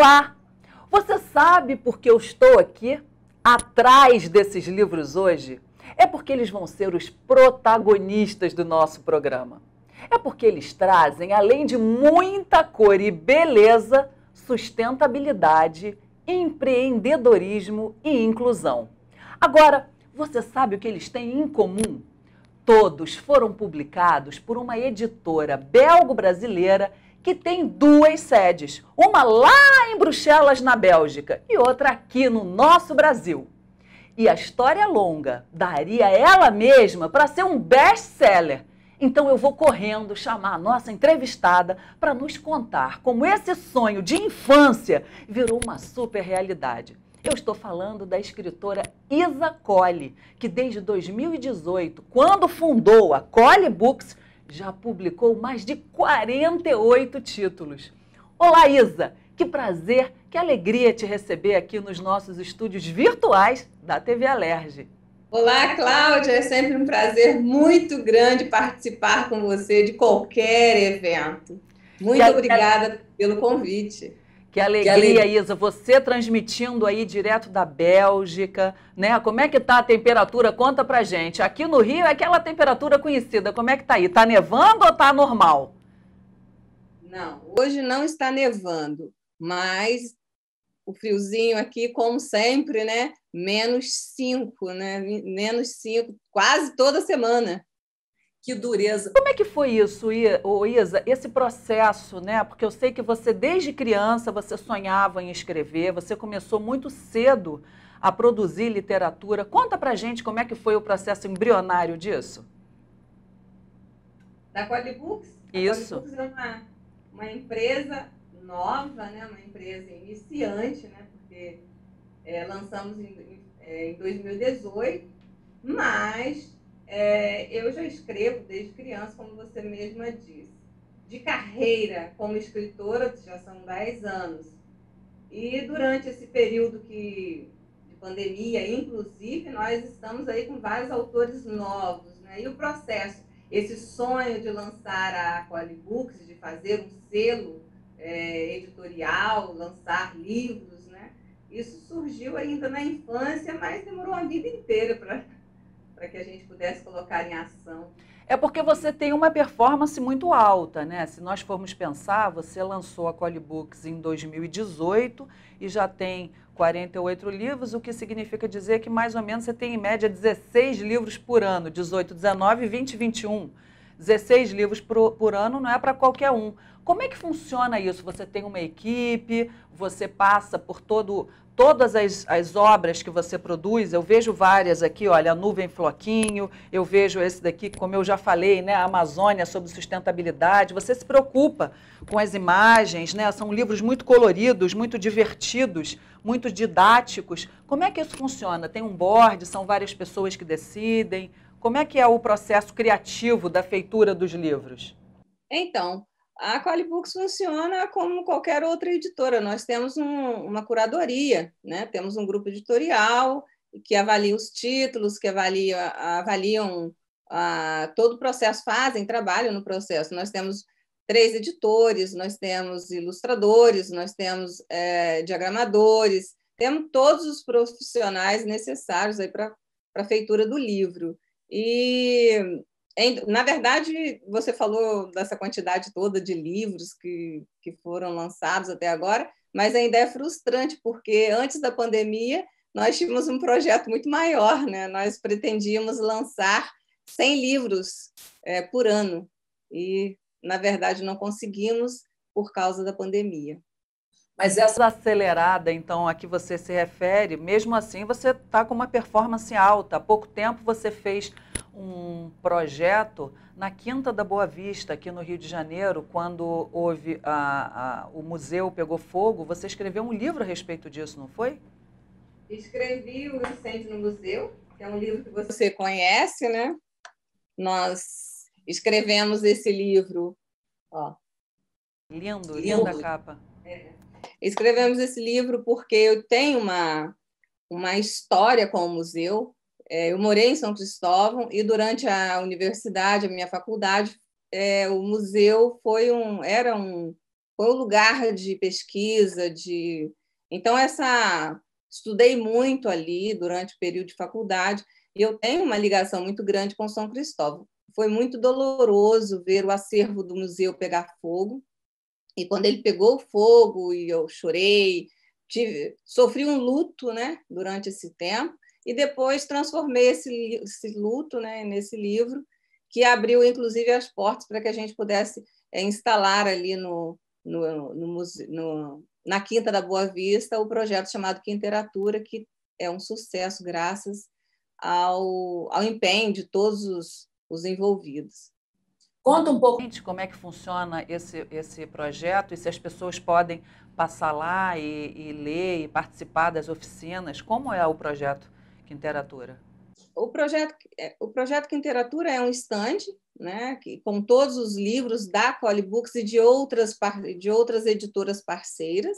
Olá! Você sabe por que eu estou aqui atrás desses livros hoje? É porque eles vão ser os protagonistas do nosso programa. É porque eles trazem, além de muita cor e beleza, sustentabilidade, empreendedorismo e inclusão. Agora, você sabe o que eles têm em comum? Todos foram publicados por uma editora belgo-brasileira que tem duas sedes, uma lá em Bruxelas, na Bélgica, e outra aqui no nosso Brasil. E a história longa daria ela mesma para ser um best-seller. Então eu vou correndo chamar a nossa entrevistada para nos contar como esse sonho de infância virou uma super realidade. Eu estou falando da escritora Isa Cole, que desde 2018, quando fundou a Cole Books, já publicou mais de 48 títulos. Olá, Isa! Que prazer, que alegria te receber aqui nos nossos estúdios virtuais da TV Alerge. Olá, Cláudia. É sempre um prazer muito grande participar com você de qualquer evento. Muito obrigada pelo convite. Que alegria, que alegria, Isa. Você transmitindo aí direto da Bélgica, né? Como é que tá a temperatura? Conta pra gente. Aqui no Rio é aquela temperatura conhecida. Como é que tá aí? Tá nevando ou tá normal? Não, hoje não está nevando, mas o friozinho aqui, como sempre, né? Menos 5, né? Menos 5 quase toda semana. Que dureza. Como é que foi isso, Isa? Esse processo, né? Porque eu sei que você, desde criança, você sonhava em escrever, você começou muito cedo a produzir literatura. Conta pra gente como é que foi o processo embrionário disso. Da Qualibooks? Isso. A é uma, uma empresa nova, né? Uma empresa iniciante, né? Porque é, lançamos em, é, em 2018, eh, mas é, eu já escrevo desde criança, como você mesma disse. De carreira como escritora, já são 10 anos. E durante esse período que, de pandemia, inclusive, nós estamos aí com vários autores novos. Né? E o processo, esse sonho de lançar a Quali Books, de fazer um selo é, editorial, lançar livros, né? isso surgiu ainda na infância, mas demorou a vida inteira para para que a gente pudesse colocar em ação. É porque você tem uma performance muito alta, né? Se nós formos pensar, você lançou a Colibooks em 2018 e já tem 48 livros, o que significa dizer que mais ou menos você tem em média 16 livros por ano, 18, 19, 20, 21. 16 livros por, por ano não é para qualquer um. Como é que funciona isso? Você tem uma equipe, você passa por todo, todas as, as obras que você produz. Eu vejo várias aqui, olha, a Nuvem Floquinho, eu vejo esse daqui, como eu já falei, né, a Amazônia sobre sustentabilidade. Você se preocupa com as imagens, né? São livros muito coloridos, muito divertidos, muito didáticos. Como é que isso funciona? Tem um board, são várias pessoas que decidem. Como é que é o processo criativo da feitura dos livros? Então, a Qualibooks funciona como qualquer outra editora. Nós temos um, uma curadoria, né? temos um grupo editorial que avalia os títulos, que avalia, avaliam a, ah, todo o processo, fazem trabalho no processo. Nós temos três editores, nós temos ilustradores, nós temos é, diagramadores, temos todos os profissionais necessários para a feitura do livro. E, na verdade, você falou dessa quantidade toda de livros que, que foram lançados até agora, mas ainda é frustrante, porque antes da pandemia nós tínhamos um projeto muito maior, né? Nós pretendíamos lançar 100 livros é, por ano e, na verdade, não conseguimos por causa da pandemia. Mas essa acelerada, então, a que você se refere, mesmo assim você está com uma performance alta. Há pouco tempo você fez um projeto na Quinta da Boa Vista, aqui no Rio de Janeiro, quando houve a, a, o museu pegou fogo. Você escreveu um livro a respeito disso, não foi? Escrevi O Incêndio no Museu, que é um livro que você conhece, né? Nós escrevemos esse livro. Ó. Lindo, lindo. linda capa. É. Escrevemos esse livro porque eu tenho uma, uma história com o museu. É, eu morei em São Cristóvão e durante a universidade, a minha faculdade, é, o museu foi um era um foi um lugar de pesquisa, de então essa estudei muito ali durante o período de faculdade e eu tenho uma ligação muito grande com São Cristóvão. Foi muito doloroso ver o acervo do museu pegar fogo, e quando ele pegou fogo e eu chorei, tive, sofri um luto, né, durante esse tempo e depois transformei esse, esse luto, né, nesse livro que abriu inclusive as portas para que a gente pudesse é, instalar ali no, no, no, no, na Quinta da Boa Vista o projeto chamado Quinteratura, que é um sucesso graças ao, ao empenho de todos os, os envolvidos. Conta um pouco. Como é que funciona esse, esse projeto e se as pessoas podem passar lá e, e ler e participar das oficinas? Como é o projeto Quinteratura? O projeto, é, o projeto Quinteratura é um estande, né, que, com todos os livros da Coli e de outras, de outras editoras parceiras.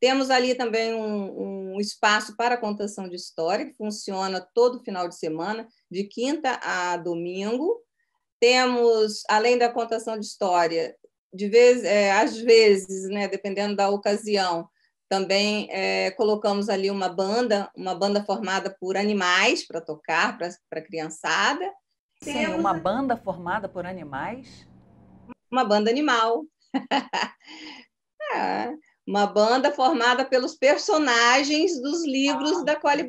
Temos ali também um, um espaço para contação de história, que funciona todo final de semana, de quinta a domingo, temos, além da contação de história, de vez, é, às vezes, né, dependendo da ocasião, também é, colocamos ali uma banda, uma banda formada por animais para tocar para a criançada. Sim, Temos... uma banda formada por animais? Uma banda animal. é, uma banda formada pelos personagens dos livros ah, da Quali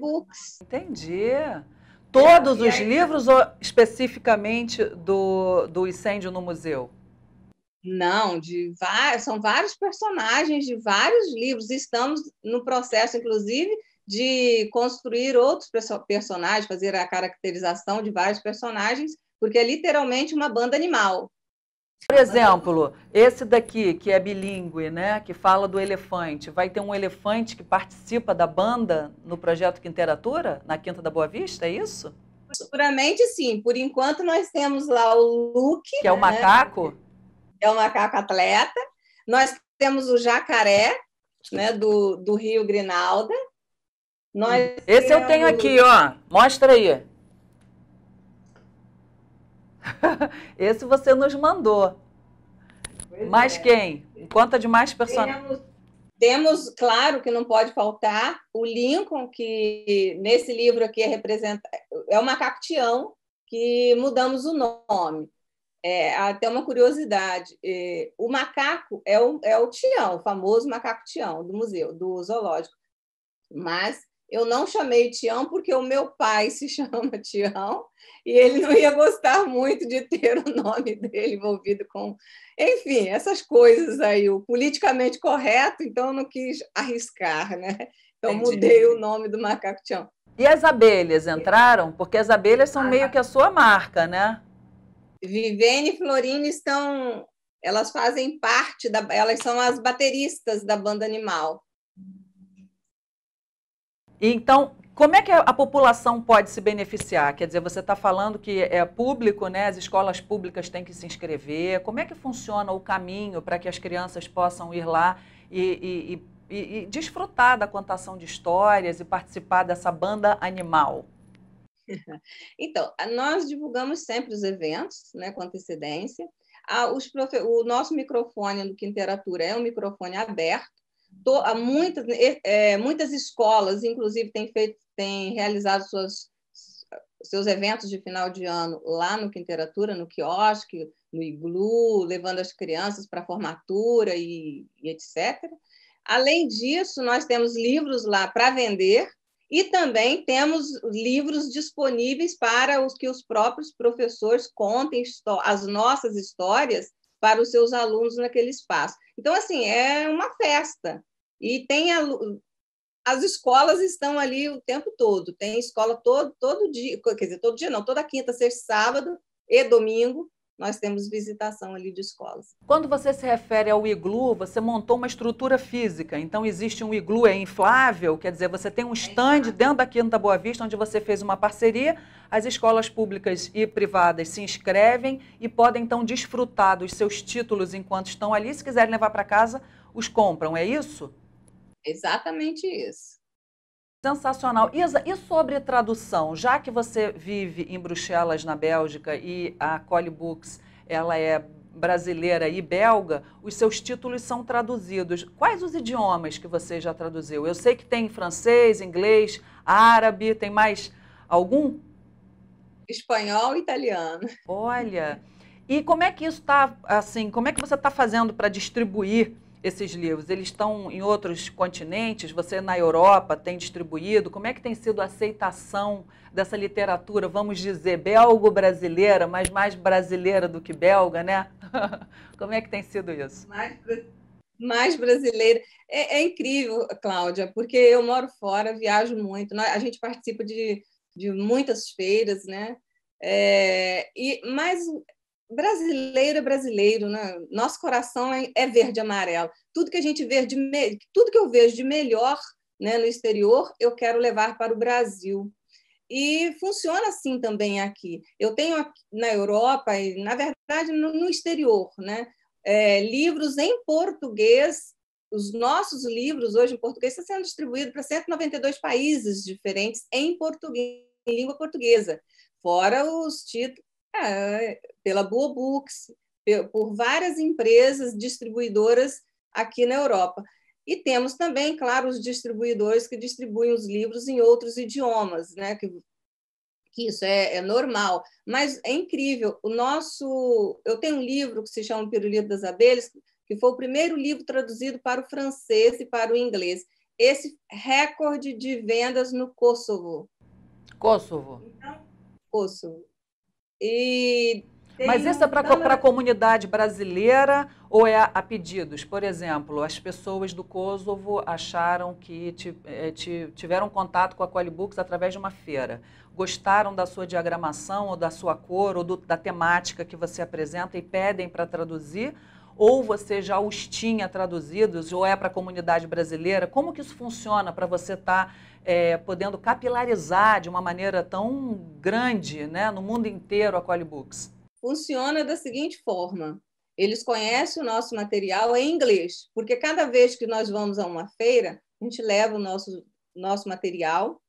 Entendi. Todos os aí... livros ou especificamente do, do incêndio no museu? Não, de são vários personagens de vários livros. Estamos no processo, inclusive, de construir outros perso personagens, fazer a caracterização de vários personagens, porque é literalmente uma banda animal. Por exemplo, esse daqui, que é bilíngue, né, que fala do elefante, vai ter um elefante que participa da banda no projeto Quinteratura, na Quinta da Boa Vista, é isso? Puramente sim. Por enquanto, nós temos lá o Luke. Que é o né? macaco? É o macaco atleta. Nós temos o jacaré, né, do, do Rio Grinalda. Nós Esse temos... eu tenho aqui, ó. Mostra aí. Esse você nos mandou. Pois mais é. quem? Conta de mais personagens. Temos, claro, que não pode faltar o Lincoln, que nesse livro aqui é representado, é o macaco que mudamos o nome. É, até uma curiosidade: é, o macaco é o, é o Tião, o famoso macaco Tião do museu, do zoológico. Mas eu não chamei Tião porque o meu pai se chama Tião e ele não ia gostar muito de ter o nome dele envolvido com. Enfim, essas coisas aí, o politicamente correto, então eu não quis arriscar, né? Então Entendi. mudei o nome do macaco Tião. E as abelhas entraram? Porque as abelhas são ah, meio tá. que a sua marca, né? Vivene e Florine estão. Elas fazem parte da. Elas são as bateristas da banda animal. Então, como é que a população pode se beneficiar? Quer dizer, você está falando que é público, né? As escolas públicas têm que se inscrever. Como é que funciona o caminho para que as crianças possam ir lá e, e, e, e desfrutar da contação de histórias e participar dessa banda animal? Então, nós divulgamos sempre os eventos, né, com antecedência. Ah, profe... O nosso microfone do Quinteratura é um microfone aberto, to, há muitas, é, muitas escolas, inclusive, têm, feito, têm realizado suas, seus eventos de final de ano lá no Quinteratura, no quiosque, no iglu, levando as crianças para formatura e, e etc. Além disso, nós temos livros lá para vender e também temos livros disponíveis para os que os próprios professores contem as nossas histórias para os seus alunos naquele espaço. Então, assim, é uma festa. E tem a, as escolas estão ali o tempo todo. Tem escola todo, todo dia, quer dizer, todo dia não, toda quinta, sexta, sábado e domingo, nós temos visitação ali de escolas. Quando você se refere ao iglu, você montou uma estrutura física. Então existe um iglu é inflável, quer dizer, você tem um é stand é dentro da Quinta Boa Vista onde você fez uma parceria, as escolas públicas e privadas se inscrevem e podem então desfrutar dos seus títulos enquanto estão ali, se quiserem levar para casa, os compram, é isso? Exatamente isso. Sensacional. Isa, e sobre tradução? Já que você vive em Bruxelas, na Bélgica, e a Collie Books ela é brasileira e belga, os seus títulos são traduzidos. Quais os idiomas que você já traduziu? Eu sei que tem francês, inglês, árabe, tem mais algum? Espanhol e italiano. Olha, e como é que isso está, assim, como é que você está fazendo para distribuir esses livros? Eles estão em outros continentes? Você na Europa tem distribuído? Como é que tem sido a aceitação dessa literatura, vamos dizer, belgo-brasileira, mas mais brasileira do que belga, né? Como é que tem sido isso? Mais, mais brasileira. É, é incrível, Cláudia, porque eu moro fora, viajo muito. A gente participa de, de muitas feiras, né? É, e, mas brasileiro é brasileiro, né? nosso coração é, é, verde e amarelo. Tudo que a gente vê de me... tudo que eu vejo de melhor né, no exterior, eu quero levar para o Brasil. E funciona assim também aqui. Eu tenho aqui, na Europa, e na verdade no, no exterior, né, é, livros em português. Os nossos livros, hoje em português, estão sendo distribuídos para 192 países diferentes em português, em língua portuguesa. Fora os títulos, é, pela Boa Books, por várias empresas distribuidoras aqui na Europa. E temos também, claro, os distribuidores que distribuem os livros em outros idiomas, né? que, que isso é, é, normal. Mas é incrível. O nosso, eu tenho um livro que se chama Pirulito das Abelhas, que foi o primeiro livro traduzido para o francês e para o inglês. Esse recorde de vendas no Kosovo. Kosovo. Então, Kosovo. E mas isso é para a comunidade brasileira ou é a, a, pedidos? Por exemplo, as pessoas do Kosovo acharam que eh, tiveram contato com a Qualibooks através de uma feira. Gostaram da sua diagramação ou da sua cor ou do, da temática que você apresenta e pedem para traduzir? Ou você já os tinha traduzidos ou é para a comunidade brasileira? Como que isso funciona para você estar tá, eh, podendo capilarizar de uma maneira tão grande né, no mundo inteiro a Qualibooks? funciona da seguinte forma: eles conhecem o nosso material em inglês, porque cada vez que nós vamos a uma feira, a gente leva o nosso, nosso material,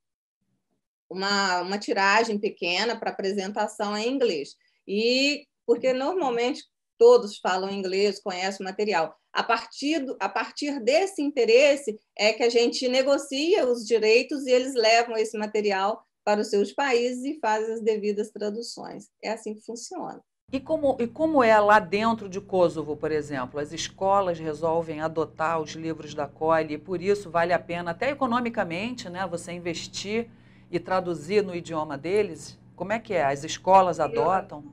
uma, uma tiragem pequena para apresentação em inglês. E porque normalmente todos falam inglês, conhecem o material. A partir, do, a partir desse interesse é que a gente negocia os direitos e eles levam esse material para os seus países e fazem as devidas traduções. É assim que funciona. E como, e como é lá dentro de Kosovo, por exemplo? As escolas resolvem adotar os livros da Cole e por isso vale a pena, até economicamente, né, você investir e traduzir no idioma deles? Como é que é? As escolas adotam?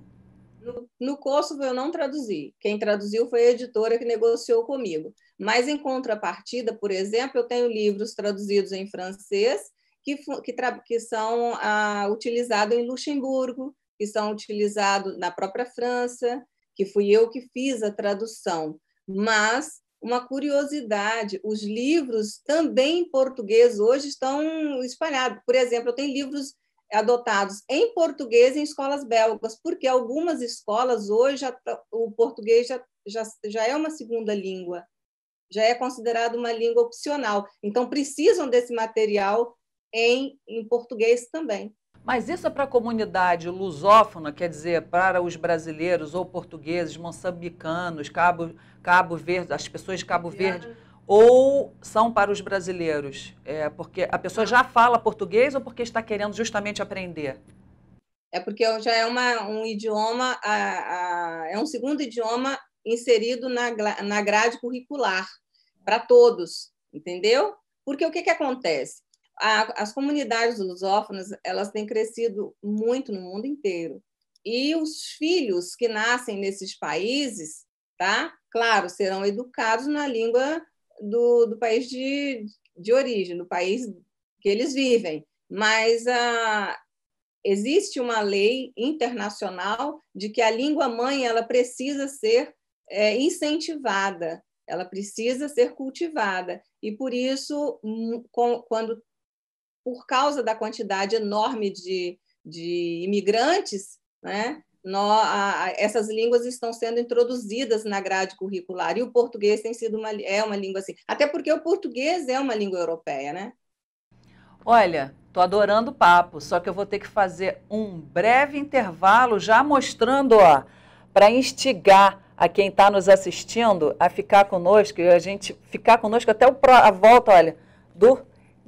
Eu, no, no Kosovo eu não traduzi. Quem traduziu foi a editora que negociou comigo. Mas, em contrapartida, por exemplo, eu tenho livros traduzidos em francês que, que, que são ah, utilizados em Luxemburgo, que são utilizados na própria França, que fui eu que fiz a tradução. Mas, uma curiosidade, os livros também em português hoje estão espalhados. Por exemplo, eu tenho livros adotados em português em escolas belgas, porque algumas escolas hoje o português já, já, já é uma segunda língua, já é considerado uma língua opcional. Então, precisam desse material em, em português também. Mas isso é para a comunidade lusófona, quer dizer, para os brasileiros ou portugueses, moçambicanos, Cabo, Cabo Verde, as pessoas de Cabo Verde, ou são para os brasileiros? É porque a pessoa já fala português ou porque está querendo justamente aprender? É porque já é uma, um idioma, a, a, é um segundo idioma inserido na, na grade curricular para todos, entendeu? Porque o que, que acontece? a, as comunidades lusófonas elas têm crescido muito no mundo inteiro. E os filhos que nascem nesses países, tá? Claro, serão educados na língua do, do país de, de origem, do país que eles vivem. Mas a, ah, existe uma lei internacional de que a língua mãe ela precisa ser é, incentivada, ela precisa ser cultivada. E por isso, com, quando por causa da quantidade enorme de, de imigrantes, né, a, essas línguas estão sendo introduzidas na grade curricular e o português tem sido uma, é uma língua assim, até porque o português é uma língua europeia, né? Olha, tô adorando o papo, só que eu vou ter que fazer um breve intervalo já mostrando, para instigar a quem está nos assistindo a ficar conosco, a gente ficar conosco até a volta, olha, do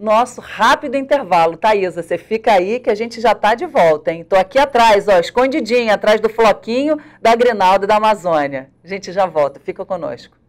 nosso rápido intervalo. Thaisa, você fica aí que a gente já está de volta, hein? Estou aqui atrás, ó, escondidinha, atrás do floquinho da Grinalda da Amazônia. A gente já volta, fica conosco.